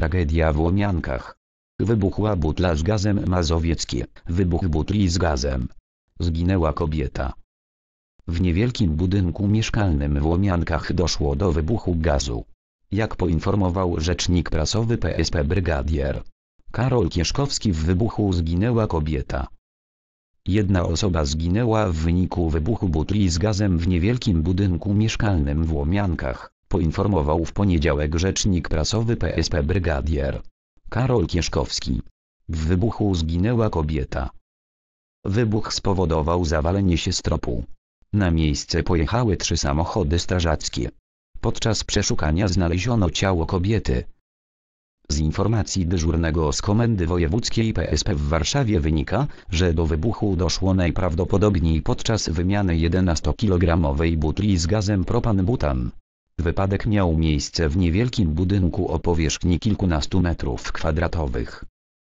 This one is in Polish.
tragedia w Łomiankach. Wybuchła butla z gazem mazowieckie, wybuch butli z gazem. Zginęła kobieta. W niewielkim budynku mieszkalnym w Łomiankach doszło do wybuchu gazu. Jak poinformował rzecznik prasowy PSP brygadier Karol Kieszkowski w wybuchu zginęła kobieta. Jedna osoba zginęła w wyniku wybuchu butli z gazem w niewielkim budynku mieszkalnym w Łomiankach poinformował w poniedziałek rzecznik prasowy PSP brygadier Karol Kieszkowski. W wybuchu zginęła kobieta. Wybuch spowodował zawalenie się stropu. Na miejsce pojechały trzy samochody strażackie. Podczas przeszukania znaleziono ciało kobiety. Z informacji dyżurnego z Komendy Wojewódzkiej PSP w Warszawie wynika, że do wybuchu doszło najprawdopodobniej podczas wymiany 11-kilogramowej butli z gazem propan-butan. Wypadek miał miejsce w niewielkim budynku o powierzchni kilkunastu metrów kwadratowych.